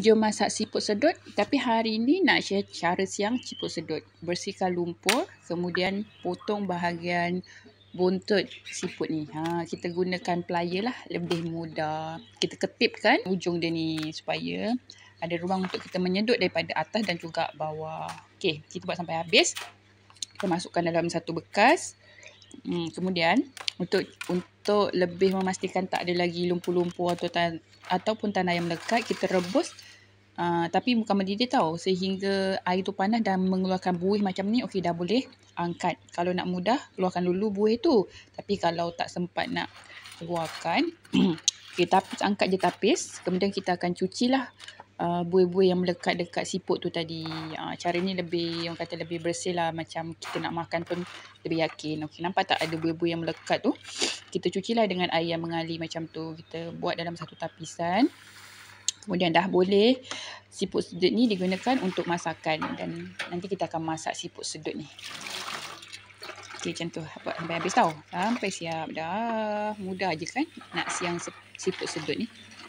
Jom masak siput sedut. Tapi hari ni nak share cara siang siput sedut. Bersihkan lumpur. Kemudian potong bahagian buntut siput ni. Ha, kita gunakan player lah. Lebih mudah. Kita ketipkan ujung dia ni. Supaya ada ruang untuk kita menyedut daripada atas dan juga bawah. Okey, kita buat sampai habis. Kita masukkan dalam satu bekas. Hmm, kemudian untuk untuk lebih memastikan tak ada lagi lumpur-lumpur atau tan, ataupun tanah yang melekat, kita rebus uh, tapi bukan mendidih tau sehingga air tu panas dan mengeluarkan buih macam ni, okey dah boleh angkat. Kalau nak mudah, keluarkan dulu buih tu. Tapi kalau tak sempat nak keluarkan, kita tapis angkat je tapis. Kemudian kita akan cuci lah Uh, buih-buih yang melekat dekat siput tu tadi. Uh, cara ni lebih, orang kata lebih bersih lah. Macam kita nak makan pun lebih yakin. Okay, nampak tak ada buih-buih yang melekat tu? Kita cuci lah dengan air yang mengalir macam tu. Kita buat dalam satu tapisan. Kemudian dah boleh siput sedut ni digunakan untuk masakan. Dan nanti kita akan masak siput sedut ni. Okay, macam tu. Buat sampai habis tau. Sampai siap dah. Mudah je kan nak siang siput sedut ni.